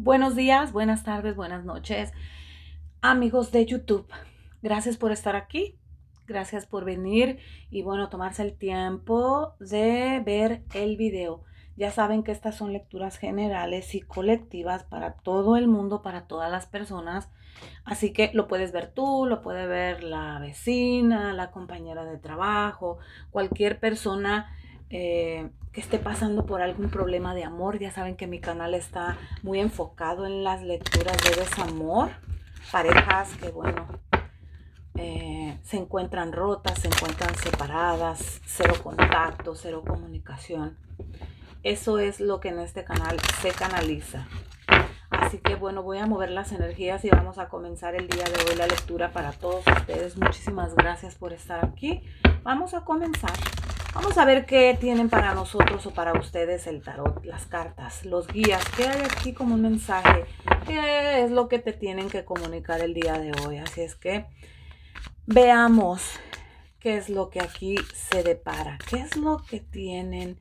Buenos días, buenas tardes, buenas noches, amigos de YouTube. Gracias por estar aquí, gracias por venir y bueno, tomarse el tiempo de ver el video. Ya saben que estas son lecturas generales y colectivas para todo el mundo, para todas las personas. Así que lo puedes ver tú, lo puede ver la vecina, la compañera de trabajo, cualquier persona eh, que esté pasando por algún problema de amor. Ya saben que mi canal está muy enfocado en las lecturas de desamor. Parejas que, bueno, eh, se encuentran rotas, se encuentran separadas, cero contacto, cero comunicación. Eso es lo que en este canal se canaliza. Así que bueno, voy a mover las energías y vamos a comenzar el día de hoy la lectura para todos ustedes. Muchísimas gracias por estar aquí. Vamos a comenzar. Vamos a ver qué tienen para nosotros o para ustedes el tarot, las cartas, los guías. ¿Qué hay aquí como un mensaje? ¿Qué es lo que te tienen que comunicar el día de hoy? Así es que veamos qué es lo que aquí se depara. ¿Qué es lo que tienen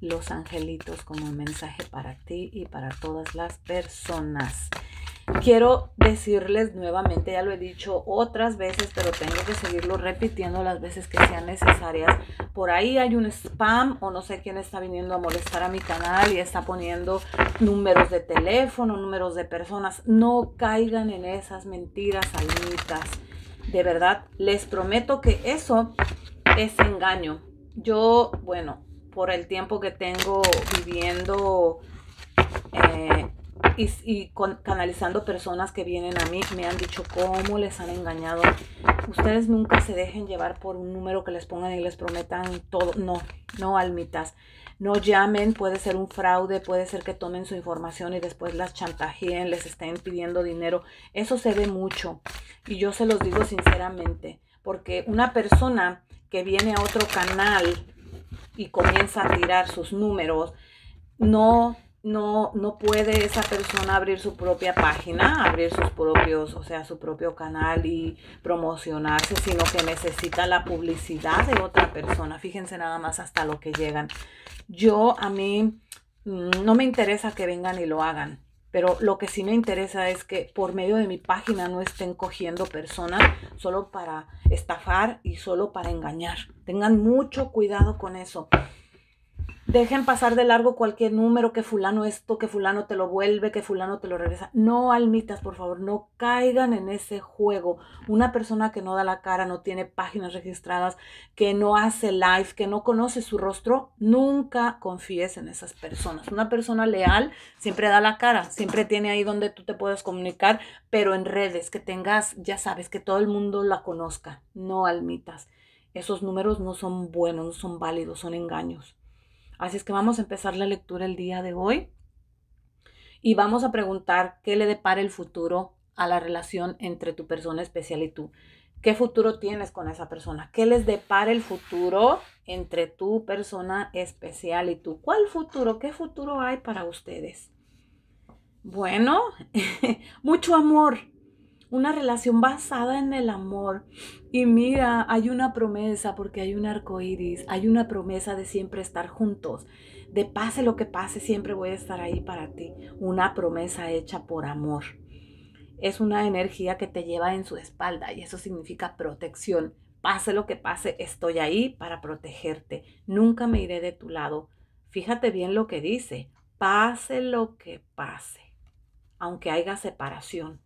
los angelitos como un mensaje para ti y para todas las personas? Quiero decirles nuevamente, ya lo he dicho otras veces, pero tengo que seguirlo repitiendo las veces que sean necesarias. Por ahí hay un spam o no sé quién está viniendo a molestar a mi canal y está poniendo números de teléfono, números de personas. No caigan en esas mentiras almitas. De verdad, les prometo que eso es engaño. Yo, bueno, por el tiempo que tengo viviendo... Eh, y, canalizando personas que vienen a mí, me han dicho cómo les han engañado. Ustedes nunca se dejen llevar por un número que les pongan y les prometan todo. No, no almitas. No llamen, puede ser un fraude, puede ser que tomen su información y después las chantajeen, les estén pidiendo dinero. Eso se ve mucho. Y yo se los digo sinceramente, porque una persona que viene a otro canal y comienza a tirar sus números, no no, no puede esa persona abrir su propia página, abrir sus propios, o sea, su propio canal y promocionarse, sino que necesita la publicidad de otra persona. Fíjense nada más hasta lo que llegan. Yo a mí mm, no me interesa que vengan y lo hagan, pero lo que sí me interesa es que por medio de mi página no estén cogiendo personas solo para estafar y solo para engañar. Tengan mucho cuidado con eso dejen pasar de largo cualquier número, que fulano esto, que fulano te lo vuelve, que fulano te lo regresa. No, almitas, por favor, no caigan en ese juego. Una persona que no da la cara, no tiene páginas registradas, que no hace live, que no conoce su rostro, nunca confíes en esas personas. Una persona leal siempre da la cara, siempre tiene ahí donde tú te puedas comunicar, pero en redes, que tengas, ya sabes, que todo el mundo la conozca. No, almitas. Esos números no son buenos, no son válidos, son engaños. Así es que vamos a empezar la lectura el día de hoy y vamos a preguntar qué le depara el futuro a la relación entre tu persona especial y tú. ¿Qué futuro tienes con esa persona? ¿Qué les depara el futuro entre tu persona especial y tú? ¿Cuál futuro? ¿Qué futuro hay para ustedes? Bueno, mucho amor, una relación basada en el amor. Y mira, hay una promesa porque hay un arco iris, hay una promesa de siempre estar juntos. De pase lo que pase, siempre voy a estar ahí para ti. Una promesa hecha por amor. Es una energía que te lleva en su espalda y eso significa protección. Pase lo que pase, estoy ahí para protegerte. Nunca me iré de tu lado. Fíjate bien lo que dice. Pase lo que pase, aunque haya separación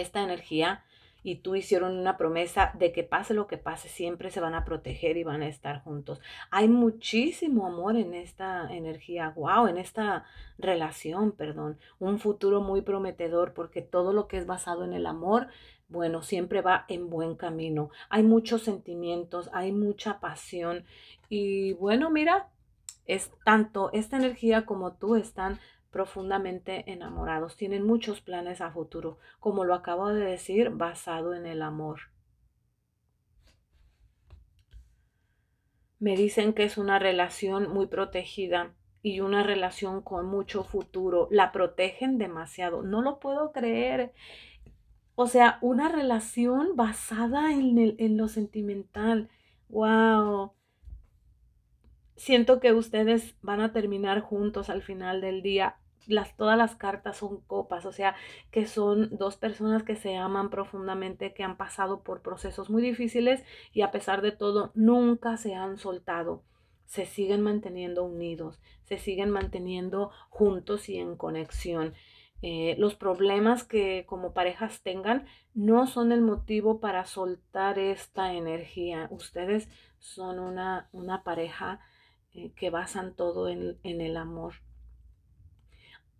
esta energía y tú hicieron una promesa de que pase lo que pase, siempre se van a proteger y van a estar juntos. Hay muchísimo amor en esta energía, wow, en esta relación, perdón. Un futuro muy prometedor porque todo lo que es basado en el amor, bueno, siempre va en buen camino. Hay muchos sentimientos, hay mucha pasión y bueno, mira, es tanto esta energía como tú están profundamente enamorados, tienen muchos planes a futuro, como lo acabo de decir, basado en el amor. Me dicen que es una relación muy protegida y una relación con mucho futuro. La protegen demasiado. No lo puedo creer. O sea, una relación basada en, lo sentimental. ¡Wow! siento que ustedes van a terminar juntos al final del día las, todas las cartas son copas, o sea, que son dos personas que se aman profundamente, que han pasado por procesos muy difíciles y a pesar de todo nunca se han soltado. Se siguen manteniendo unidos, se siguen manteniendo juntos y en conexión. Eh, los problemas que como parejas tengan no son el motivo para soltar esta energía. Ustedes son una, pareja eh, que basan todo en, en el amor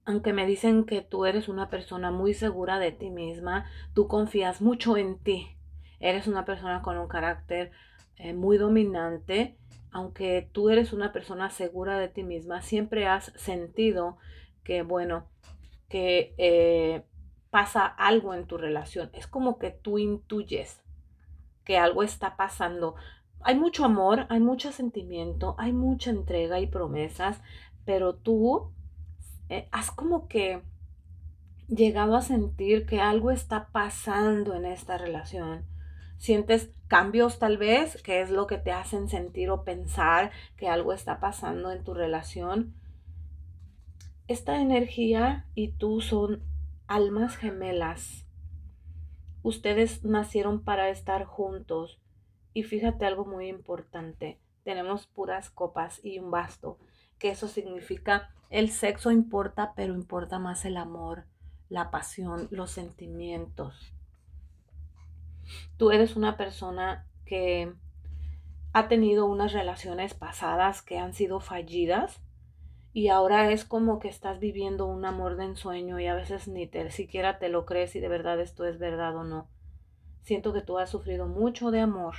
aunque me dicen que tú eres una persona muy segura de ti misma, tú confías mucho en ti. Eres una persona con un carácter eh, muy dominante. Aunque tú eres una persona segura de ti misma, siempre has sentido que, bueno, que eh, pasa algo en tu relación. Es como que tú intuyes que algo está pasando. Hay mucho amor, hay mucho sentimiento, hay mucha entrega y promesas, pero tú eh, has como que llegado a sentir que algo está pasando en esta relación. Sientes cambios tal vez, que es lo que te hacen sentir o pensar que algo está pasando en tu relación. Esta energía y tú son almas gemelas. Ustedes nacieron para estar juntos. Y fíjate algo muy importante. Tenemos puras copas y un basto que eso significa el sexo importa, pero importa más el amor, la pasión, los sentimientos. Tú eres una persona que ha tenido unas relaciones pasadas que han sido fallidas y ahora es como que estás viviendo un amor de ensueño y a veces ni siquiera te lo crees si de verdad esto es verdad o no. Siento que tú has sufrido mucho de amor,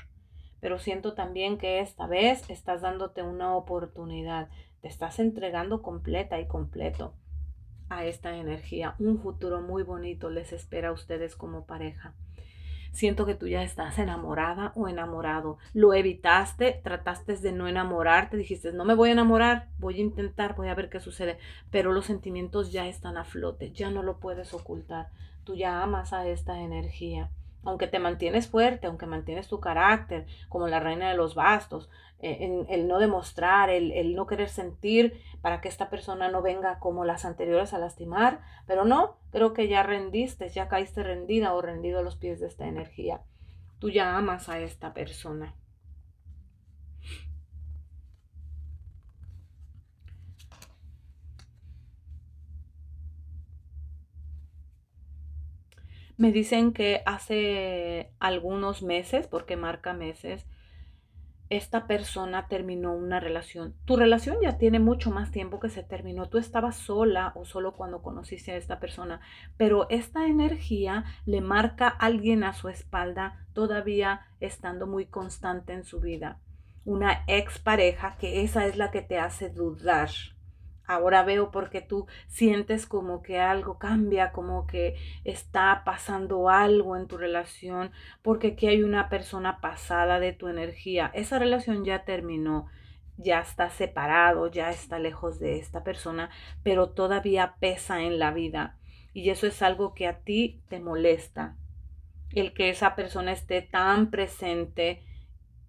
pero siento también que esta vez estás dándote una oportunidad. Te estás entregando completa y completo a esta energía. Un futuro muy bonito les espera a ustedes como pareja. Siento que tú ya estás enamorada o enamorado. Lo evitaste, trataste de no enamorarte, dijiste, no me voy a enamorar, voy a intentar, voy a ver qué sucede. Pero los sentimientos ya están a flote, ya no lo puedes ocultar. Tú ya amas a esta energía aunque te mantienes fuerte, aunque mantienes tu carácter, como la reina de los bastos, el, eh, el no demostrar, el, el, no querer sentir para que esta persona no venga como las anteriores a lastimar, pero no, creo que ya rendiste, ya caíste rendida o rendido a los pies de esta energía. Tú ya amas a esta persona. Me dicen que hace algunos meses, porque marca meses, esta persona terminó una relación. Tu relación ya tiene mucho más tiempo que se terminó. Tú estabas sola o solo cuando conociste a esta persona, pero esta energía le marca a alguien a su espalda todavía estando muy constante en su vida. Una expareja que esa es la que te hace dudar Ahora veo porque tú sientes como que algo cambia, como que está pasando algo en tu relación, porque aquí hay una persona pasada de tu energía. Esa relación ya terminó, ya está separado, ya está lejos de esta persona, pero todavía pesa en la vida. Y eso es algo que a ti te molesta. El que esa persona esté tan presente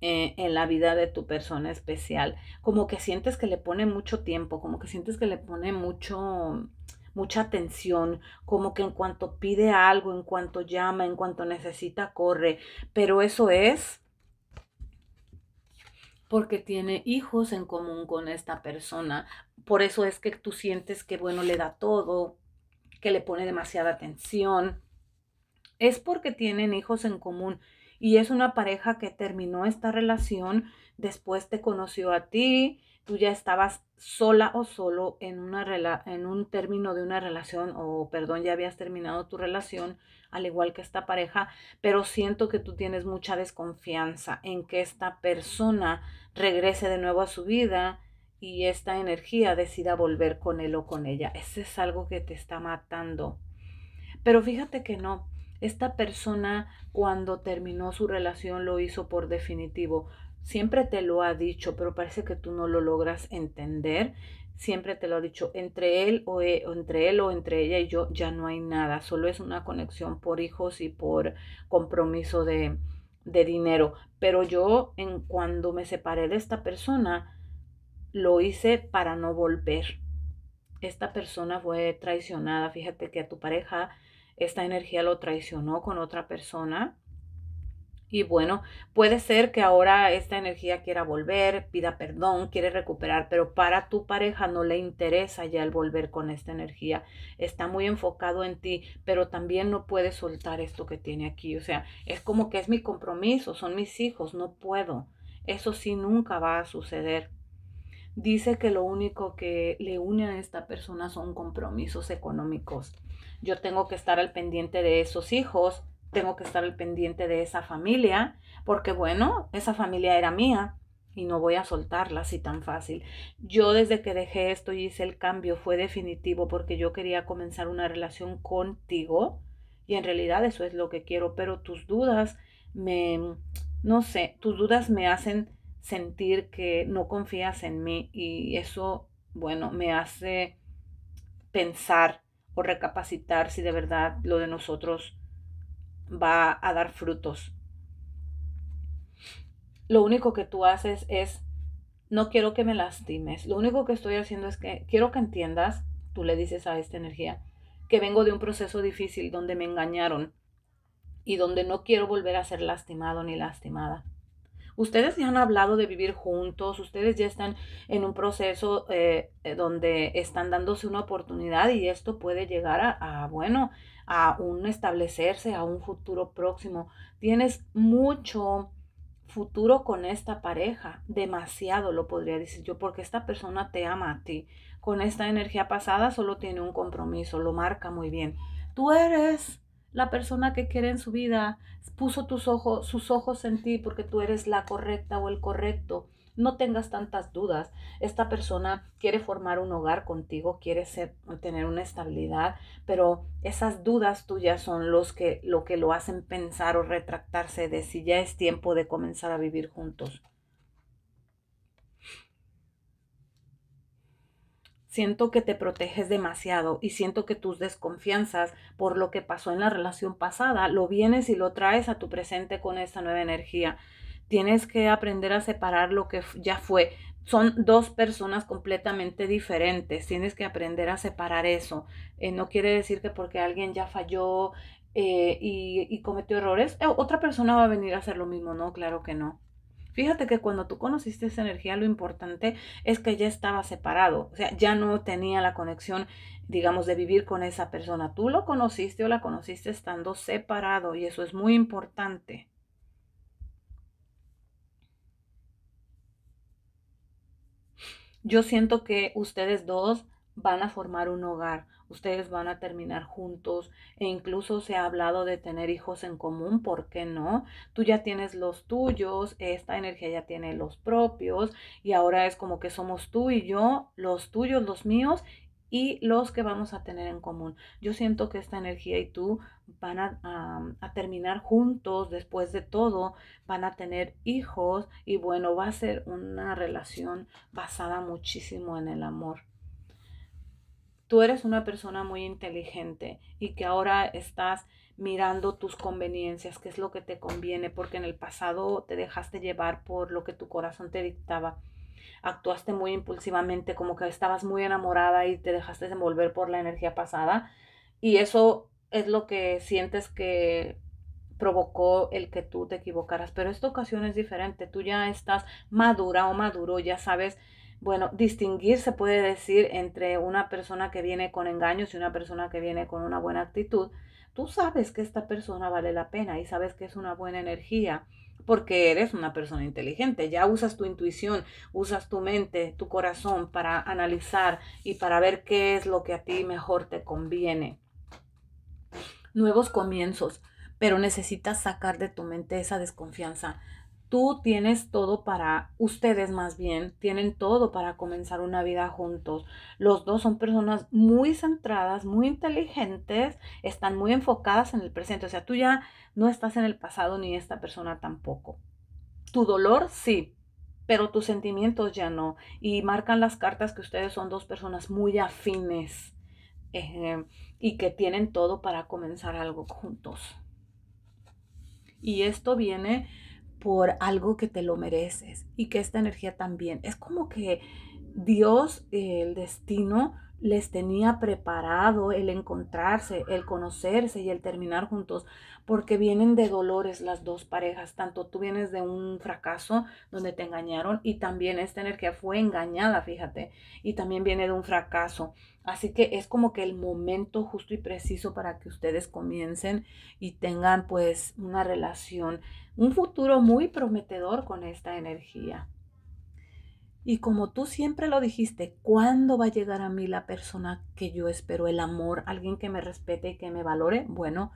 eh, en la vida de tu persona especial, como que sientes que le pone mucho tiempo, como que sientes que le pone mucho mucha atención, como que en cuanto pide algo, en cuanto llama, en cuanto necesita, corre. Pero eso es porque tiene hijos en común con esta persona. Por eso es que tú sientes que, bueno, le da todo, que le pone demasiada atención. Es porque tienen hijos en común y es una pareja que terminó esta relación, después te conoció a ti, tú ya estabas sola o solo en, una en un término de una relación o, perdón, ya habías terminado tu relación, al igual que esta pareja, pero siento que tú tienes mucha desconfianza en que esta persona regrese de nuevo a su vida y esta energía decida volver con él o con ella. Ese es algo que te está matando. Pero fíjate que no, esta persona cuando terminó su relación lo hizo por definitivo. Siempre te lo ha dicho, pero parece que tú no lo logras entender. Siempre te lo ha dicho, entre él e, o, entre él o entre ella y yo ya no hay nada, solo es una conexión por hijos y por compromiso de, de dinero. Pero yo en cuando me separé de esta persona, lo hice para no volver. Esta persona fue traicionada. Fíjate que a tu pareja esta energía lo traicionó con otra persona. Y bueno, puede ser que ahora esta energía quiera volver, pida perdón, quiere recuperar, pero para tu pareja no le interesa ya el volver con esta energía. Está muy enfocado en ti, pero también no puede soltar esto que tiene aquí. O sea, es como que es mi compromiso, son mis hijos, no puedo. Eso sí nunca va a suceder. Dice que lo único que le une a esta persona son compromisos económicos yo tengo que estar al pendiente de esos hijos, tengo que estar al pendiente de esa familia, porque bueno, esa familia era mía y no voy a soltarla así tan fácil. Yo desde que dejé esto y hice el cambio fue definitivo porque yo quería comenzar una relación contigo y en realidad eso es lo que quiero, pero tus dudas me, no sé, tus dudas me hacen sentir que no confías en mí y eso, bueno, me hace pensar recapacitar si de verdad lo de nosotros va a dar frutos. Lo único que tú haces es, no quiero que me lastimes, lo único que estoy haciendo es que quiero que entiendas, tú le dices a esta energía, que vengo de un proceso difícil donde me engañaron y donde no quiero volver a ser lastimado ni lastimada ustedes ya han hablado de vivir juntos, ustedes ya están en un proceso eh, eh, donde están dándose una oportunidad y esto puede llegar a, a, bueno, a un establecerse, a un futuro próximo. Tienes mucho futuro con esta pareja, demasiado lo podría decir yo, porque esta persona te ama a ti. Con esta energía pasada solo tiene un compromiso, lo marca muy bien. Tú eres la persona que quiere en su vida puso tus ojos, sus ojos en ti porque tú eres la correcta o el correcto. No tengas tantas dudas. Esta persona quiere formar un hogar contigo, quiere ser, tener una estabilidad, pero esas dudas tuyas son los que, lo que lo hacen pensar o retractarse de si ya es tiempo de comenzar a vivir juntos. siento que te proteges demasiado y siento que tus desconfianzas por lo que pasó en la relación pasada lo vienes y lo traes a tu presente con esta nueva energía. Tienes que aprender a separar lo que ya fue. Son dos personas completamente diferentes. Tienes que aprender a separar eso. Eh, no quiere decir que porque alguien ya falló eh, y, cometió errores, eh, otra persona va a venir a hacer lo mismo. No, claro que no. Fíjate que cuando tú conociste esa energía, lo importante es que ya estaba separado, o sea, ya no tenía la conexión, digamos, de vivir con esa persona. Tú lo conociste o la conociste estando separado y eso es muy importante. Yo siento que ustedes dos van a formar un hogar, ustedes van a terminar juntos e incluso se ha hablado de tener hijos en común, ¿por qué no? Tú ya tienes los tuyos, esta energía ya tiene los propios y ahora es como que somos tú y yo, los tuyos, los míos y los que vamos a tener en común. Yo siento que esta energía y tú van a, terminar juntos después de todo, van a tener hijos y bueno, va a ser una relación basada muchísimo en el amor tú eres una persona muy inteligente y que ahora estás mirando tus conveniencias, qué es lo que te conviene, porque en el pasado te dejaste llevar por lo que tu corazón te dictaba. Actuaste muy impulsivamente, como que estabas muy enamorada y te dejaste envolver por la energía pasada. Y eso es lo que sientes que provocó el que tú te equivocaras. Pero esta ocasión es diferente. Tú ya estás madura o maduro, ya sabes bueno, distinguir se puede decir entre una persona que viene con engaños y una persona que viene con una buena actitud. Tú sabes que esta persona vale la pena y sabes que es una buena energía porque eres una persona inteligente. Ya usas tu intuición, usas tu mente, tu corazón para analizar y para ver qué es lo que a ti mejor te conviene. Nuevos comienzos, pero necesitas sacar de tu mente esa desconfianza tú tienes todo para, ustedes más bien, tienen todo para comenzar una vida juntos. Los dos son personas muy centradas, muy inteligentes, están muy enfocadas en el presente. O sea, tú ya no estás en el pasado ni esta persona tampoco. Tu dolor sí, pero tus sentimientos ya no. Y marcan las cartas que ustedes son dos personas muy afines eh, y que tienen todo para comenzar algo juntos. Y esto viene por algo que te lo mereces y que esta energía también es como que Dios, el destino, les tenía preparado el encontrarse, el conocerse y el terminar juntos, porque vienen de dolores las dos parejas, tanto tú vienes de un fracaso donde te engañaron y también esta energía fue engañada, fíjate, y también viene de un fracaso. Así que es como que el momento justo y preciso para que ustedes comiencen y tengan pues una relación, un futuro muy prometedor con esta energía. Y como tú siempre lo dijiste, ¿cuándo va a llegar a mí la persona que yo espero? El amor, alguien que me respete y que me valore. Bueno,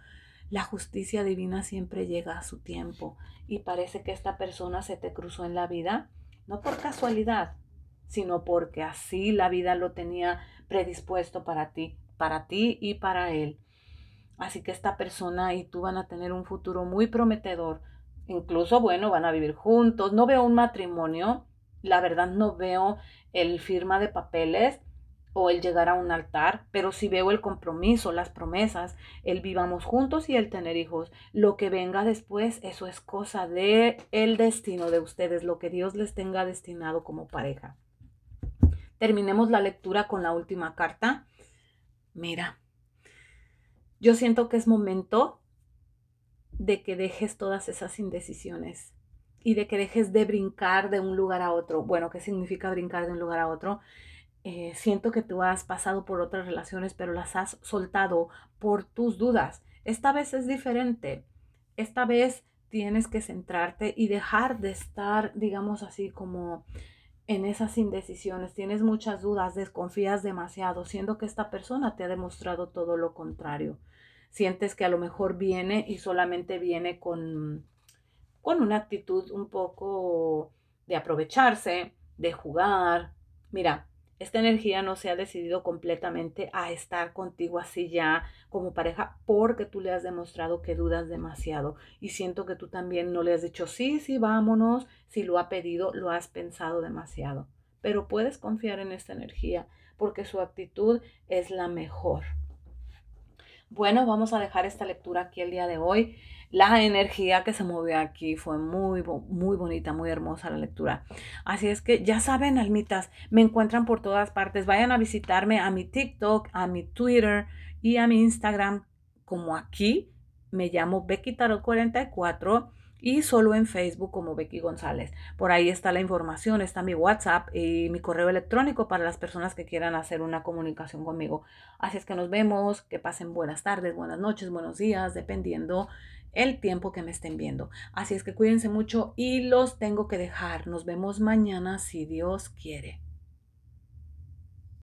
la justicia divina siempre llega a su tiempo. Y parece que esta persona se te cruzó en la vida, no por casualidad, sino porque así la vida lo tenía predispuesto para ti, para ti y para él. Así que esta persona y tú van a tener un futuro muy prometedor. Incluso, bueno, van a vivir juntos. No veo un matrimonio la verdad no veo el firma de papeles o el llegar a un altar, pero sí veo el compromiso, las promesas, el vivamos juntos y el tener hijos. Lo que venga después, eso es cosa de el destino de ustedes, lo que Dios les tenga destinado como pareja. Terminemos la lectura con la última carta. Mira, yo siento que es momento de que dejes todas esas indecisiones y de que dejes de brincar de un lugar a otro. Bueno, ¿qué significa brincar de un lugar a otro? Eh, siento que tú has pasado por otras relaciones, pero las has soltado por tus dudas. Esta vez es diferente. Esta vez tienes que centrarte y dejar de estar, digamos así, como en esas indecisiones. Tienes muchas dudas, desconfías demasiado, siendo que esta persona te ha demostrado todo lo contrario. Sientes que a lo mejor viene y solamente viene con con una actitud un poco de aprovecharse, de jugar. Mira, esta energía no se ha decidido completamente a estar contigo así ya como pareja porque tú le has demostrado que dudas demasiado y siento que tú también no le has dicho sí, sí, vámonos, si lo ha pedido, lo has pensado demasiado. Pero puedes confiar en esta energía porque su actitud es la mejor. Bueno, vamos a dejar esta lectura aquí el día de hoy la energía que se movió aquí fue muy, muy bonita, muy hermosa la lectura. Así es que ya saben, almitas, me encuentran por todas partes. Vayan a visitarme a mi TikTok, a mi Twitter y a mi Instagram, como aquí. Me llamo Becky Tarot 44 y solo en Facebook como Becky González. Por ahí está la información, está mi WhatsApp y mi correo electrónico para las personas que quieran hacer una comunicación conmigo. Así es que nos vemos, que pasen buenas tardes, buenas noches, buenos días, dependiendo el tiempo que me estén viendo. Así es que cuídense mucho y los tengo que dejar. Nos vemos mañana si Dios quiere.